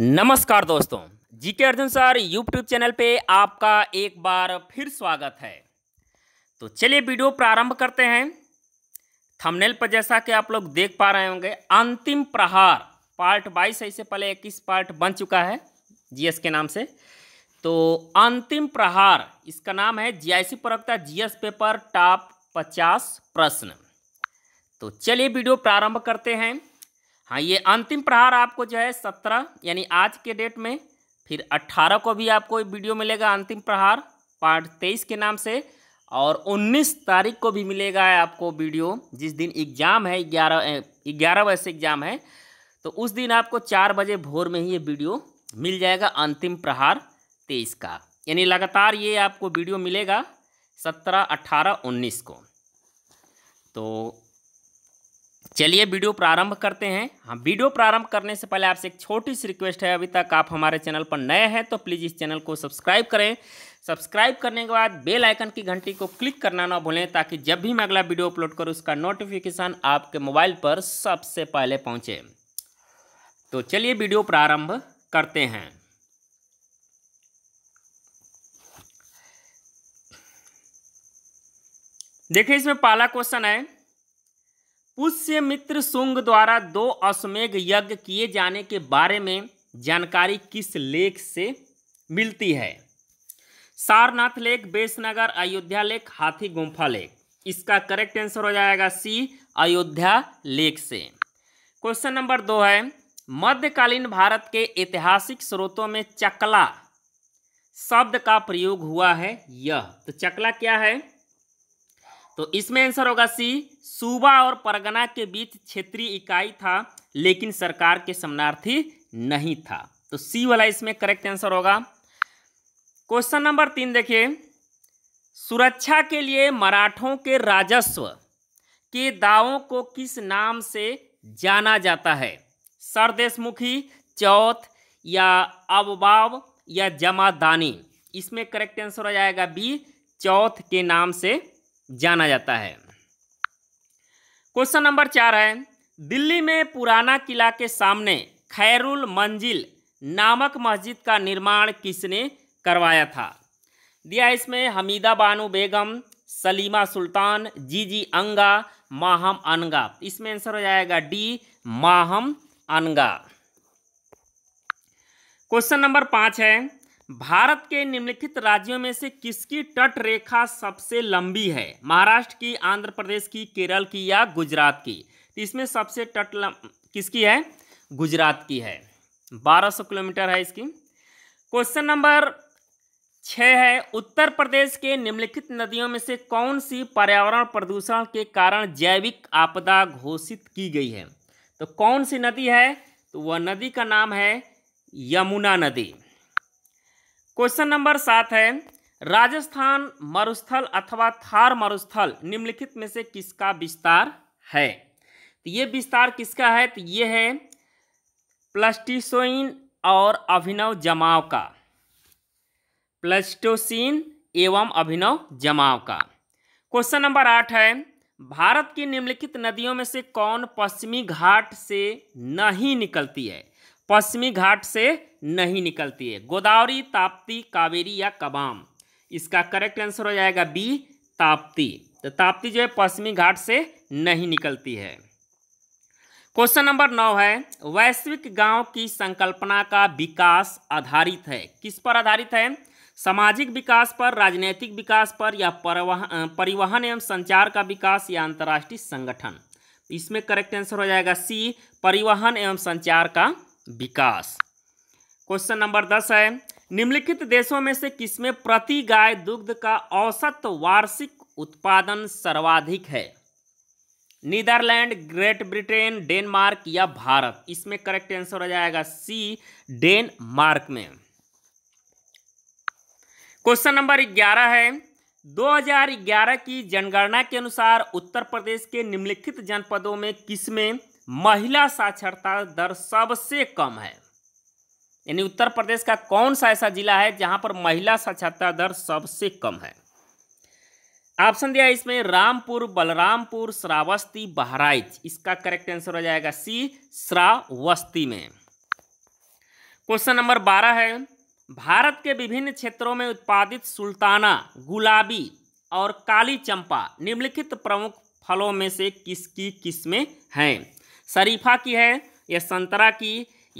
नमस्कार दोस्तों GK Arjun sir YouTube channel पे आपका एक बार फिर स्वागत है तो चलिए वीडियो प्रारंभ करते हैं थंबनेल पर जैसा कि आप लोग देख पा रहे होंगे अंतिम प्रहार पार्ट बाईस इससे पहले इक्कीस पार्ट बन चुका है जीएस के नाम से तो अंतिम प्रहार इसका नाम है जीआईसी प्रवक्ता जीएस पेपर टॉप पचास प्रश्न तो चलिए वीडियो प्रारंभ करते हैं हाँ ये अंतिम प्रहार आपको जो है सत्रह यानी आज के डेट में फिर अट्ठारह को भी आपको वीडियो मिलेगा अंतिम प्रहार पार्ट तेईस के नाम से और उन्नीस तारीख को भी मिलेगा आपको वीडियो जिस दिन एग्ज़ाम है ग्यारह ग्यारह बजे से एग्ज़ाम है तो उस दिन आपको चार बजे भोर में ही ये वीडियो मिल जाएगा अंतिम प्रहार तेईस का यानी लगातार ये आपको वीडियो मिलेगा सत्रह अट्ठारह उन्नीस को तो चलिए वीडियो प्रारंभ करते हैं हाँ वीडियो प्रारंभ करने से पहले आपसे एक छोटी सी रिक्वेस्ट है अभी तक आप हमारे चैनल पर नए हैं तो प्लीज़ इस चैनल को सब्सक्राइब करें सब्सक्राइब करने के बाद बेल आइकन की घंटी को क्लिक करना ना भूलें ताकि जब भी मैं अगला वीडियो अपलोड करूँ उसका नोटिफिकेशन आपके मोबाइल पर सबसे पहले पहुँचे तो चलिए वीडियो प्रारंभ करते हैं देखिए इसमें पहला क्वेश्चन है पुष्य मित्र सुंग द्वारा दो अश्वमेघ यज्ञ किए जाने के बारे में जानकारी किस लेख से मिलती है सारनाथ लेख बेसनगर अयोध्या लेख हाथी गुम्फा लेख इसका करेक्ट आंसर हो जाएगा सी अयोध्या लेख से क्वेश्चन नंबर दो है मध्यकालीन भारत के ऐतिहासिक स्रोतों में चकला शब्द का प्रयोग हुआ है यह तो चकला क्या है तो इसमें आंसर होगा सी सूबा और परगना के बीच क्षेत्रीय इकाई था लेकिन सरकार के समानार्थी नहीं था तो सी वाला इसमें करेक्ट आंसर होगा क्वेश्चन नंबर तीन देखिए सुरक्षा के लिए मराठों के राजस्व के दावों को किस नाम से जाना जाता है सरदेशमुखी चौथ या अबबाव या जमादानी इसमें करेक्ट आंसर हो जाएगा बी चौथ के नाम से जाना जाता है क्वेश्चन नंबर चार है दिल्ली में पुराना किला के सामने खैरुल मंजिल नामक मस्जिद का निर्माण किसने करवाया था दिया इसमें हमीदा बानू बेगम सलीमा सुल्तान जी जी अंगा माहम अनगा इसमें आंसर हो जाएगा डी माहम अनगा क्वेश्चन नंबर पाँच है भारत के निम्नलिखित राज्यों में से किसकी तट रेखा सबसे लंबी है महाराष्ट्र की आंध्र प्रदेश की केरल की या गुजरात की तो इसमें सबसे तट किसकी है गुजरात की है 1200 किलोमीटर है इसकी क्वेश्चन नंबर छः है उत्तर प्रदेश के निम्नलिखित नदियों में से कौन सी पर्यावरण प्रदूषण के कारण जैविक आपदा घोषित की गई है तो कौन सी नदी है तो वह नदी का नाम है यमुना नदी क्वेश्चन नंबर सात है राजस्थान मरुस्थल अथवा थार मरुस्थल निम्नलिखित में से किसका विस्तार है तो ये विस्तार किसका है तो ये है प्लस्टिसोइन और अभिनव जमाव का प्लस्टोसिन एवं अभिनव जमाव का क्वेश्चन नंबर आठ है भारत की निम्नलिखित नदियों में से कौन पश्चिमी घाट से नहीं निकलती है पश्चिमी घाट से नहीं निकलती है गोदावरी ताप्ती कावेरी या कबाम इसका करेक्ट आंसर हो जाएगा बी ताप्ती तो ताप्ती जो है पश्चिमी घाट से नहीं निकलती है क्वेश्चन नंबर नौ है वैश्विक गांव की संकल्पना का विकास आधारित है किस पर आधारित है सामाजिक विकास पर राजनीतिक विकास पर या परिवहन एवं संचार का विकास या अंतर्राष्ट्रीय संगठन इसमें करेक्ट आंसर हो जाएगा सी परिवहन एवं संचार का विकास क्वेश्चन नंबर दस है निम्नलिखित देशों में से किसमें प्रति गाय दुग्ध का औसत वार्षिक उत्पादन सर्वाधिक है नीदरलैंड ग्रेट ब्रिटेन डेनमार्क या भारत इसमें करेक्ट आंसर हो जाएगा सी डेनमार्क में क्वेश्चन नंबर 11 है 2011 की जनगणना के अनुसार उत्तर प्रदेश के निम्नलिखित जनपदों में किसमें महिला साक्षरता दर सबसे कम है यानी उत्तर प्रदेश का कौन सा ऐसा जिला है जहां पर महिला साक्षरता दर सबसे कम है ऑप्शन दिया है इसमें रामपुर बलरामपुर श्रावस्ती बहराइच इसका करेक्ट आंसर हो जाएगा सी श्रावस्ती में क्वेश्चन नंबर बारह है भारत के विभिन्न क्षेत्रों में उत्पादित सुल्ताना गुलाबी और काली चंपा निम्नलिखित प्रमुख फलों में से किसकी किस्में हैं शरीफा की है या संतरा की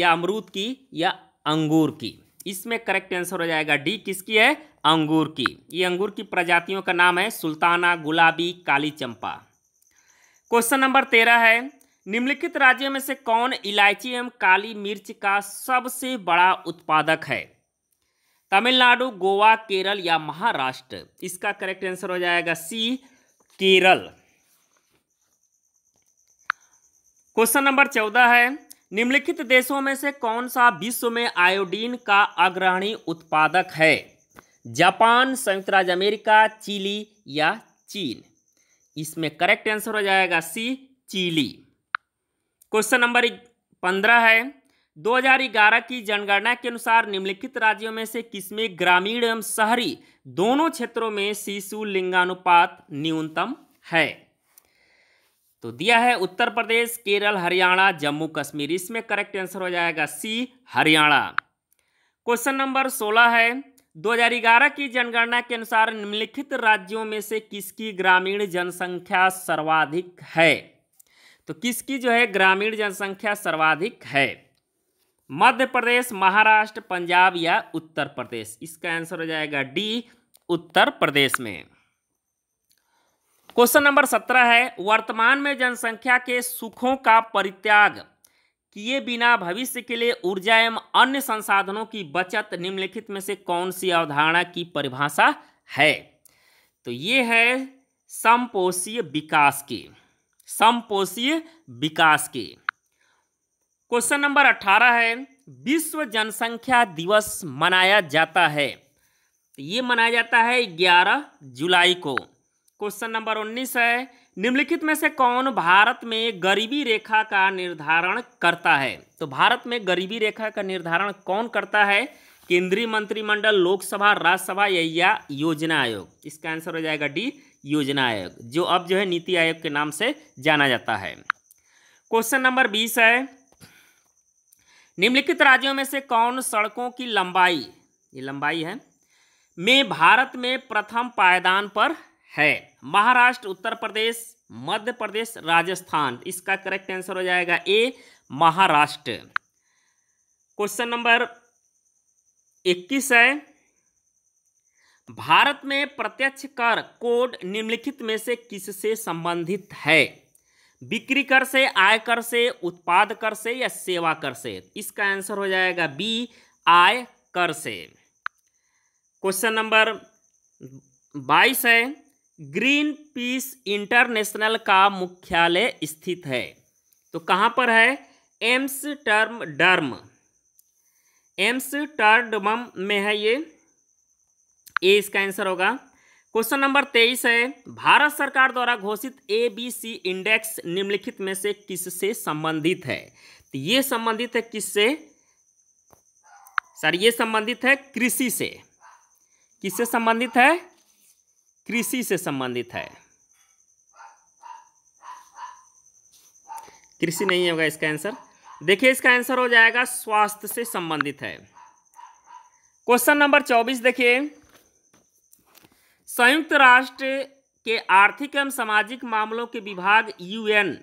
या अमरूद की या अंगूर की इसमें करेक्ट आंसर हो जाएगा डी किसकी है अंगूर की ये अंगूर की प्रजातियों का नाम है सुल्ताना गुलाबी काली चंपा क्वेश्चन नंबर तेरह है निम्नलिखित राज्यों में से कौन इलायची एवं काली मिर्च का सबसे बड़ा उत्पादक है तमिलनाडु गोवा केरल या महाराष्ट्र इसका करेक्ट आंसर हो जाएगा सी केरल क्वेश्चन नंबर चौदह है निम्नलिखित देशों में से कौन सा विश्व में आयोडीन का अग्रणी उत्पादक है जापान संयुक्त राज्य अमेरिका चिली या चीन इसमें करेक्ट आंसर हो जाएगा सी चिली क्वेश्चन नंबर पंद्रह है 2011 की जनगणना के अनुसार निम्नलिखित राज्यों में से किसमें ग्रामीण एवं शहरी दोनों क्षेत्रों में शिशु लिंगानुपात न्यूनतम है तो दिया है उत्तर प्रदेश केरल हरियाणा जम्मू कश्मीर इसमें करेक्ट आंसर हो जाएगा सी हरियाणा क्वेश्चन नंबर सोलह है 2011 की जनगणना के अनुसार निम्नलिखित राज्यों में से किसकी ग्रामीण जनसंख्या सर्वाधिक है तो किसकी जो है ग्रामीण जनसंख्या सर्वाधिक है मध्य प्रदेश महाराष्ट्र पंजाब या उत्तर प्रदेश इसका आंसर हो जाएगा डी उत्तर प्रदेश में क्वेश्चन नंबर सत्रह है वर्तमान में जनसंख्या के सुखों का परित्याग किए बिना भविष्य के लिए ऊर्जा एवं अन्य संसाधनों की बचत निम्नलिखित में से कौन सी अवधारणा की परिभाषा है तो ये है समपोषीय विकास के समपोषीय विकास के क्वेश्चन नंबर अठारह है विश्व जनसंख्या दिवस मनाया जाता है तो ये मनाया जाता है ग्यारह जुलाई को क्वेश्चन नंबर उन्नीस है निम्नलिखित में से कौन भारत में गरीबी रेखा का निर्धारण करता है तो भारत में गरीबी रेखा का निर्धारण कौन करता है केंद्रीय मंत्रिमंडल लोकसभा राज्यसभा या योजना आयोग इसका आंसर हो जाएगा डी योजना आयोग जो अब जो है नीति आयोग के नाम से जाना जाता है क्वेश्चन नंबर बीस है निम्नलिखित राज्यों में से कौन सड़कों की लंबाई ये लंबाई है में भारत में प्रथम पायदान पर है महाराष्ट्र उत्तर प्रदेश मध्य प्रदेश राजस्थान इसका करेक्ट आंसर हो जाएगा ए महाराष्ट्र क्वेश्चन नंबर इक्कीस है भारत में प्रत्यक्ष कर कोड निम्नलिखित में से किससे संबंधित है बिक्री कर से आय कर से उत्पाद कर से या सेवा कर से इसका आंसर हो जाएगा बी आय कर से क्वेश्चन नंबर बाईस है ग्रीन पीस इंटरनेशनल का मुख्यालय स्थित है तो कहाँ पर है Amsterdam Amsterdam में है ये ये इसका आंसर होगा क्वेश्चन नंबर तेईस है भारत सरकार द्वारा घोषित ए बी सी इंडेक्स निम्नलिखित में से किससे संबंधित है तो ये संबंधित है किससे सर ये संबंधित है कृषि से किससे संबंधित है कृषि से संबंधित है कृषि नहीं होगा इसका आंसर देखिए इसका आंसर हो जाएगा स्वास्थ्य से संबंधित है क्वेश्चन नंबर चौबीस देखिए संयुक्त राष्ट्र के आर्थिक एवं सामाजिक मामलों के विभाग यूएन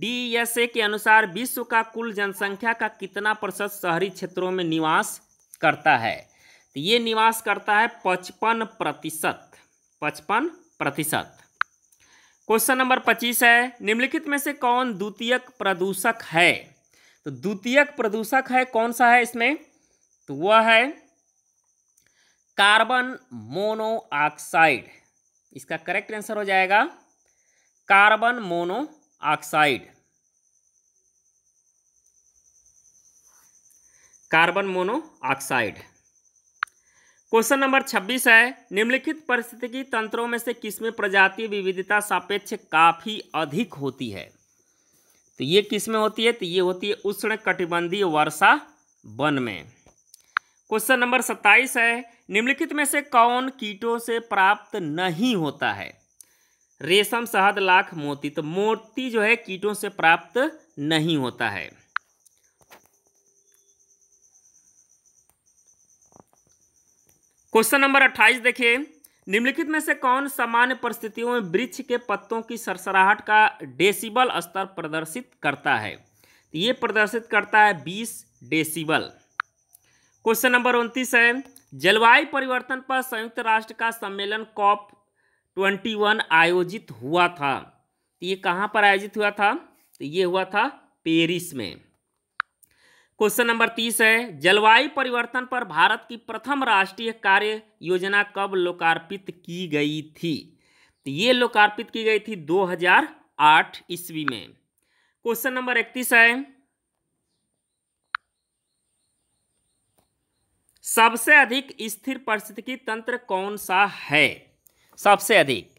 डीएसए के अनुसार विश्व का कुल जनसंख्या का कितना प्रतिशत शहरी क्षेत्रों में निवास करता है तो ये निवास करता है पचपन प्रतिशत पचपन प्रतिशत क्वेश्चन नंबर पच्चीस है निम्नलिखित में से कौन द्वितीयक प्रदूषक है तो द्वितीयक प्रदूषक है कौन सा है इसमें तो वह है कार्बन मोनोऑक्साइड इसका करेक्ट आंसर हो जाएगा carbon monoxide carbon monoxide question number 26 है निम्नलिखित परिस्थितिकी तंत्रों में से किसमें प्रजातीय विविधता सापेक्ष काफ़ी अधिक होती है तो ये किसमें होती है तो ये होती है उष्ण कटिबंधीय वर्षा वन में क्वेश्चन नंबर 27 है निम्नलिखित में से कौन कीटों से प्राप्त नहीं होता है रेशम शहद लाख मोती तो मोती जो है कीटों से प्राप्त नहीं होता है क्वेश्चन नंबर अट्ठाईस देखिए निम्नलिखित में से कौन सामान्य परिस्थितियों में वृक्ष के पत्तों की सरसराहट का डेसिबल स्तर प्रदर्शित करता है तो ये प्रदर्शित करता है बीस डेसिबल क्वेश्चन नंबर उनतीस है जलवायु परिवर्तन पर संयुक्त राष्ट्र का सम्मेलन कॉप ट्वेंटी वन आयोजित हुआ था तो ये कहाँ पर आयोजित हुआ था तो ये हुआ था पेरिस में क्वेश्चन नंबर तीस है जलवायु परिवर्तन पर भारत की प्रथम राष्ट्रीय कार्य योजना कब लोकार्पित की गई थी तो ये लोकार्पित की गई थी 2008 ईस्वी में क्वेश्चन नंबर इकतीस है सबसे अधिक स्थिर परिस्थिति तंत्र कौन सा है सबसे अधिक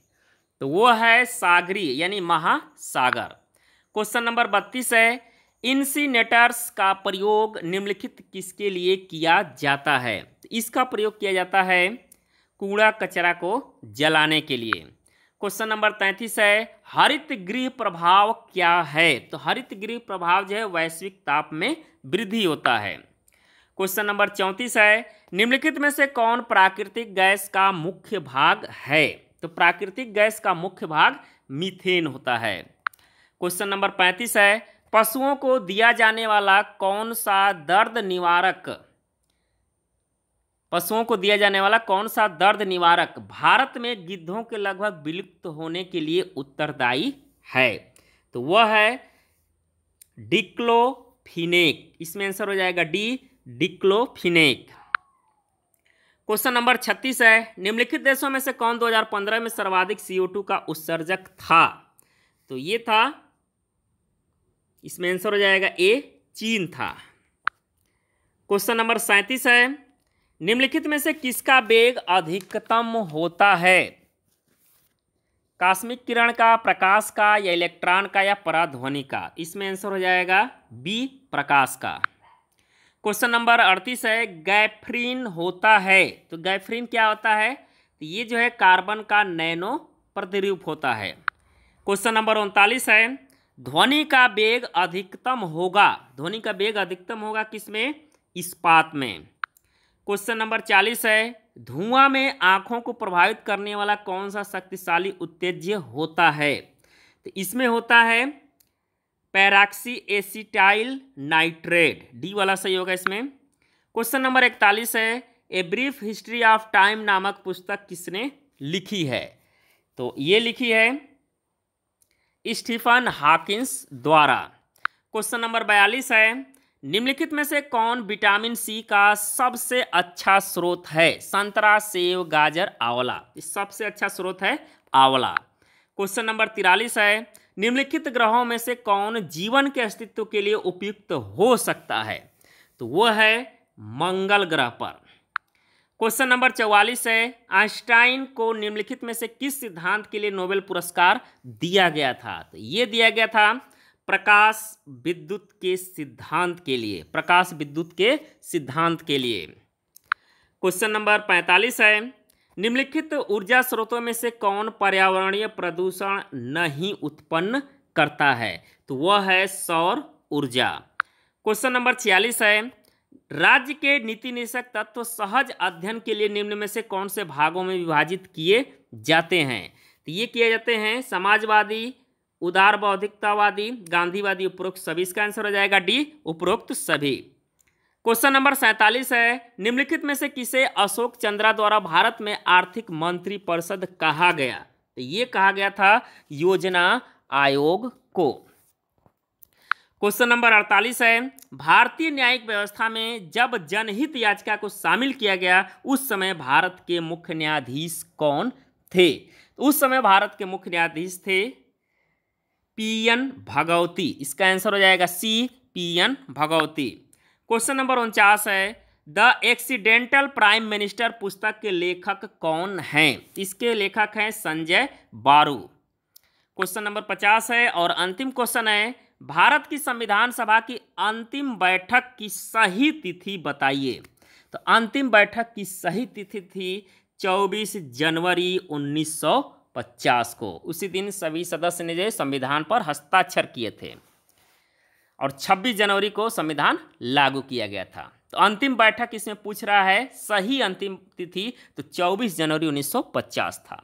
तो वो है सागरी यानी महासागर क्वेश्चन नंबर बत्तीस है इंसिनेटर्स का प्रयोग निम्नलिखित किसके लिए किया जाता है तो इसका प्रयोग किया जाता है कूड़ा कचरा को जलाने के लिए क्वेश्चन नंबर तैंतीस है हरित गृह प्रभाव क्या है तो हरित गृह प्रभाव जो है वैश्विक ताप में वृद्धि होता है क्वेश्चन नंबर चौंतीस है निम्नलिखित में से कौन प्राकृतिक गैस का मुख्य भाग है तो प्राकृतिक गैस का मुख्य भाग मीथेन होता है क्वेश्चन नंबर पैंतीस है पशुओं को दिया जाने वाला कौन सा दर्द निवारक पशुओं को दिया जाने वाला कौन सा दर्द निवारक भारत में गिद्धों के लगभग विलुप्त होने के लिए उत्तरदायी है तो वह है डिक्लोफिनेक इसमें आंसर हो जाएगा डी डिक्लोफिनेक क्वेश्चन नंबर छत्तीस है निम्नलिखित देशों में से कौन 2015 में सर्वाधिक CO2 का उत्सर्जक था तो ये था इसमें आंसर हो जाएगा ए चीन था क्वेश्चन नंबर सैंतीस है निम्नलिखित में से किसका वेग अधिकतम होता है कास्मिक किरण का प्रकाश का या इलेक्ट्रॉन का या पराध्वनि का इसमें आंसर हो जाएगा बी प्रकाश का क्वेश्चन नंबर अड़तीस है गैफ्रीन होता है तो गैफ्रीन क्या होता है तो ये जो है कार्बन का नैनो प्रतिरूप होता है क्वेश्चन नंबर उनतालीस है ध्वनि का वेग अधिकतम होगा ध्वनि का वेग अधिकतम होगा किसमें इस्पात में क्वेश्चन नंबर चालीस है धुआं में आंखों को प्रभावित करने वाला कौन सा शक्तिशाली उत्तेज्य होता है तो इसमें होता है पैराक्सी एसिटाइल नाइट्रेट डी वाला सही होगा इसमें क्वेश्चन नंबर इकतालीस है a brief history of time नामक पुस्तक किसने लिखी है तो ये लिखी है स्टीफन हाकिस द्वारा क्वेश्चन नंबर बयालीस है निम्नलिखित में से कौन विटामिन सी का सबसे अच्छा स्रोत है संतरा सेब गाजर आंवला सबसे अच्छा स्रोत है आंवला क्वेश्चन नंबर तिरालीस है निम्नलिखित ग्रहों में से कौन जीवन के अस्तित्व के लिए उपयुक्त हो सकता है तो वह है मंगल ग्रह पर क्वेश्चन नंबर चौवालीस है आइंस्टाइन को निम्नलिखित में से किस सिद्धांत के लिए नोबेल पुरस्कार दिया गया था तो ये दिया गया था प्रकाश विद्युत के सिद्धांत के लिए प्रकाश विद्युत के सिद्धांत के लिए क्वेश्चन नंबर पैंतालीस है निम्नलिखित ऊर्जा स्रोतों में से कौन पर्यावरणीय प्रदूषण नहीं उत्पन्न करता है तो वह है सौर ऊर्जा क्वेश्चन नंबर छियालीस है राज्य के नीति निषेक तत्व सहज अध्ययन के लिए निम्न में से कौन से भागों में विभाजित किए जाते हैं तो ये किए जाते हैं समाजवादी उदार बौद्धिकतावादी गांधीवादी उपरोक्त सभी इसका आंसर हो जाएगा डी उपरोक्त सभी क्वेश्चन नंबर सैंतालीस है निम्नलिखित में से किसे अशोक चंद्रा द्वारा भारत में आर्थिक मंत्री परिषद कहा गया तो ये कहा गया था योजना आयोग को क्वेश्चन नंबर 48 है भारतीय न्यायिक व्यवस्था में जब जनहित याचिका को शामिल किया गया उस समय भारत के मुख्य न्यायाधीश कौन थे उस समय भारत के मुख्य न्यायाधीश थे पी एन भगवती इसका आंसर हो जाएगा C P N Bhagwati question number उनचास है द एक्सीडेंटल प्राइम मिनिस्टर पुस्तक के लेखक कौन हैं इसके लेखक हैं संजय बारू क्वेश्चन नंबर पचास है और अंतिम क्वेश्चन है भारत की संविधान सभा की अंतिम बैठक की सही तिथि बताइए तो अंतिम बैठक की सही तिथि थी 24 जनवरी 1950 को उसी दिन सभी सदस्य ने जो संविधान पर हस्ताक्षर किए थे और 26 जनवरी को संविधान लागू किया गया था तो अंतिम बैठक इसमें पूछ रहा है सही अंतिम तिथि तो 24 जनवरी 1950 था